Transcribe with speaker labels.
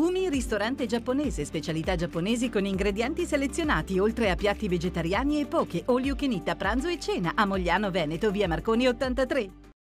Speaker 1: Umi, ristorante giapponese, specialità giapponesi con ingredienti selezionati, oltre a piatti vegetariani e poche, all you can eat a pranzo e cena a Mogliano Veneto, via Marconi 83.